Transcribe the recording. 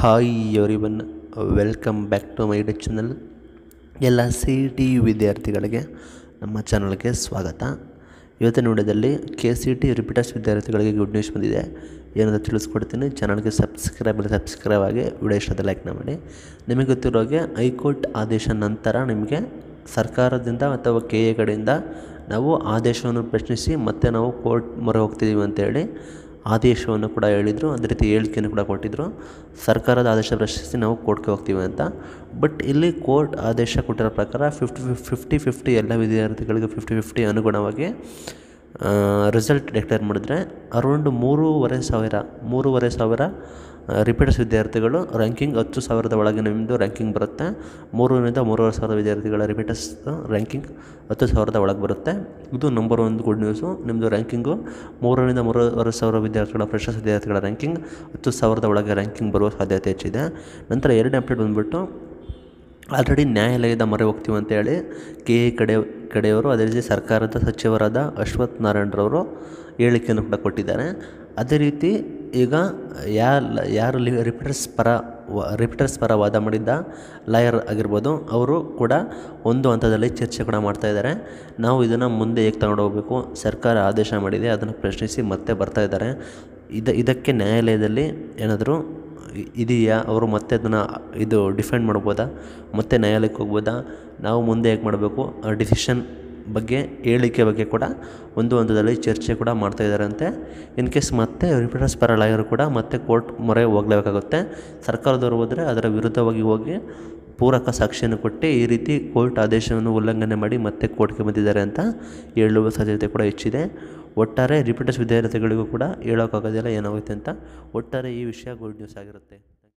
hi everyone welcome back to my YouTube channel ಎಲ್ಲ C T ವಿದ್ಯಾರ್ಥಿಗಳಿಗೆ ನಮ್ಮ ಚಾನಲ್ಗೆ ಸ್ವಾಗತ ಇವತ್ತಿನ ವಿಡಿಯೋದಲ್ಲಿ ಕೆ ಸಿ ಟಿ ರಿಪೀಟರ್ಸ್ ವಿದ್ಯಾರ್ಥಿಗಳಿಗೆ ಗುಡ್ ನ್ಯೂಸ್ ಬಂದಿದೆ ಏನಂತ ತಿಳಿಸ್ಕೊಡ್ತೀನಿ ಚಾನಲ್ಗೆ ಸಬ್ಸ್ಕ್ರೈಬ್ ಸಬ್ಸ್ಕ್ರೈಬ್ ಆಗಿ ವಿಡಿಯೋ ಇಷ್ಟದ ಲೈಕ್ನ ಮಾಡಿ ನಿಮಗೆ ಗೊತ್ತಿರೋ ಹಾಗೆ ಹೈಕೋರ್ಟ್ ಆದೇಶ ನಂತರ ನಿಮಗೆ ಸರ್ಕಾರದಿಂದ ಅಥವಾ ಕೆ ಎ ಕಡೆಯಿಂದ ನಾವು ಆದೇಶವನ್ನು ಪ್ರಶ್ನಿಸಿ ಮತ್ತೆ ನಾವು ಕೋರ್ಟ್ ಮೊರೆ ಹೋಗ್ತಿದ್ದೀವಿ ಅಂತೇಳಿ ಆದೇಶವನ್ನು ಕೂಡ ಹೇಳಿದರು ಅದೇ ರೀತಿ ಹೇಳಿಕೆಯನ್ನು ಕೂಡ ಕೊಟ್ಟಿದ್ದರು ಸರ್ಕಾರದ ಆದೇಶ ಪ್ರಶ್ನಿಸಿ ನಾವು ಕೋರ್ಟ್ಗೆ ಹೋಗ್ತೀವಿ ಅಂತ ಬಟ್ ಇಲ್ಲಿ ಕೋರ್ಟ್ ಆದೇಶ ಕೊಟ್ಟಿರೋ ಪ್ರಕಾರ ಫಿಫ್ಟಿ ಫಿಫ್ಟಿ ಫಿಫ್ಟಿ ಎಲ್ಲ ವಿದ್ಯಾರ್ಥಿಗಳಿಗೆ ಫಿಫ್ಟಿ ಫಿಫ್ಟಿ ಅನುಗುಣವಾಗಿ ರಿಸಲ್ಟ್ ಡಿಕ್ಲೇರ್ ಮಾಡಿದರೆ ಅರೌಂಡ್ ಮೂರುವರೆ ಸಾವಿರ ಮೂರುವರೆ ಸಾವಿರ ರಿಪೀಟರ್ಸ್ ವಿದ್ಯಾರ್ಥಿಗಳು ರ್ಯಾಂಕಿಂಗ್ ಹತ್ತು ಸಾವಿರದ ಒಳಗೆ ನಿಮ್ಮದು ರ್ಯಾಂಕಿಂಗ್ ಬರುತ್ತೆ ಮೂರರಿಂದ ಮೂರುವರೆ ಸಾವಿರದ ವಿದ್ಯಾರ್ಥಿಗಳ ರಿಪೀಟರ್ಸ್ ರ್ಯಾಂಕಿಂಗ್ ಹತ್ತು ಸಾವಿರದ ಒಳಗೆ ಬರುತ್ತೆ ಇದು ನಂಬರ್ ಒಂದು ಗುಡ್ ನ್ಯೂಸು ನಿಮ್ಮದು ರ್ಯಾಂಕಿಂಗು ಮೂರರಿಂದ ಮೂರುವರೆ ಸಾವಿರ ವಿದ್ಯಾರ್ಥಿಗಳ ಫ್ರೆಶರ್ಸ್ ವಿದ್ಯಾರ್ಥಿಗಳ ರ್ಯಾಂಕಿಂಗ್ ಹತ್ತು ಸಾವಿರದ ಒಳಗೆ ರ್ಯಾಂಕಿಂಗ್ ಬರುವ ಸಾಧ್ಯತೆ ಹೆಚ್ಚಿದೆ ನಂತರ ಎರಡನೇ ಅಪ್ಡೇಟ್ ಬಂದುಬಿಟ್ಟು ಆಲ್ರೆಡಿ ನ್ಯಾಯಾಲಯದ ಮೊರೆ ಹೋಗ್ತೀವಿ ಅಂತೇಳಿ ಕೆ ಎ ಕಡೆ ಕಡೆಯವರು ಅದೇ ರೀತಿ ಸರ್ಕಾರದ ಸಚಿವರಾದ ಅಶ್ವಥ್ ನಾರಾಯಣರವರು ಹೇಳಿಕೆಯನ್ನು ಕೂಡ ಕೊಟ್ಟಿದ್ದಾರೆ ಅದೇ ರೀತಿ ಈಗ ಯಾರು ಯಾರು ಲಿ ರಿಪೀಟರ್ಸ್ ಪರ ರಿಪೀಟರ್ಸ್ ಪರ ವಾದ ಮಾಡಿದ್ದ ಲಾಯರ್ ಆಗಿರ್ಬೋದು ಅವರು ಕೂಡ ಒಂದು ಹಂತದಲ್ಲಿ ಚರ್ಚೆ ಕೂಡ ಮಾಡ್ತಾ ಇದ್ದಾರೆ ನಾವು ಇದನ್ನು ಮುಂದೆ ಹೇಗೆ ತಗೊಂಡು ಹೋಗಬೇಕು ಸರ್ಕಾರ ಆದೇಶ ಮಾಡಿದೆ ಅದನ್ನು ಪ್ರಶ್ನಿಸಿ ಮತ್ತೆ ಬರ್ತಾ ಇದ್ದಾರೆ ಇದ ಇದಕ್ಕೆ ನ್ಯಾಯಾಲಯದಲ್ಲಿ ಏನಾದರೂ ಇದೆಯಾ ಅವರು ಮತ್ತೆ ಅದನ್ನು ಇದು ಡಿಫೆಂಡ್ ಮಾಡ್ಬೋದಾ ಮತ್ತೆ ನ್ಯಾಯಾಲಯಕ್ಕೆ ಹೋಗ್ಬೋದಾ ನಾವು ಮುಂದೆ ಹೇಗೆ ಮಾಡಬೇಕು ಆ ಡಿಸಿಷನ್ ಬಗ್ಗೆ ಹೇಳಿಕೆ ಬಗ್ಗೆ ಕೂಡ ಒಂದು ಹಂತದಲ್ಲಿ ಚರ್ಚೆ ಕೂಡ ಮಾಡ್ತಾ ಇದ್ದಾರಂತೆ ಇನ್ ಕೇಸ್ ಮತ್ತೆ ರಿಪೀಟರ್ಸ್ ಪರ ಕೂಡ ಮತ್ತೆ ಕೋರ್ಟ್ ಮೊರೆ ಹೋಗಲೇಬೇಕಾಗುತ್ತೆ ಸರ್ಕಾರದವರು ಹೋದರೆ ಅದರ ವಿರುದ್ಧವಾಗಿ ಹೋಗಿ ಪೂರಕ ಸಾಕ್ಷಿಯನ್ನು ಕೊಟ್ಟು ಈ ರೀತಿ ಕೋರ್ಟ್ ಆದೇಶವನ್ನು ಉಲ್ಲಂಘನೆ ಮಾಡಿ ಮತ್ತೆ ಕೋರ್ಟ್ಗೆ ಬಂದಿದ್ದಾರೆ ಅಂತ ಹೇಳುವ ಸಾಧ್ಯತೆ ಕೂಡ ಹೆಚ್ಚಿದೆ ಒಟ್ಟಾರೆ ರಿಪೀಟರ್ಸ್ ವಿದ್ಯಾರ್ಥಿಗಳಿಗೂ ಕೂಡ ಹೇಳೋಕ್ಕಾಗೋದಿಲ್ಲ ಏನಾಗುತ್ತೆ ಅಂತ ಒಟ್ಟಾರೆ ಈ ವಿಷಯ ಗುಡ್ ನ್ಯೂಸ್ ಆಗಿರುತ್ತೆ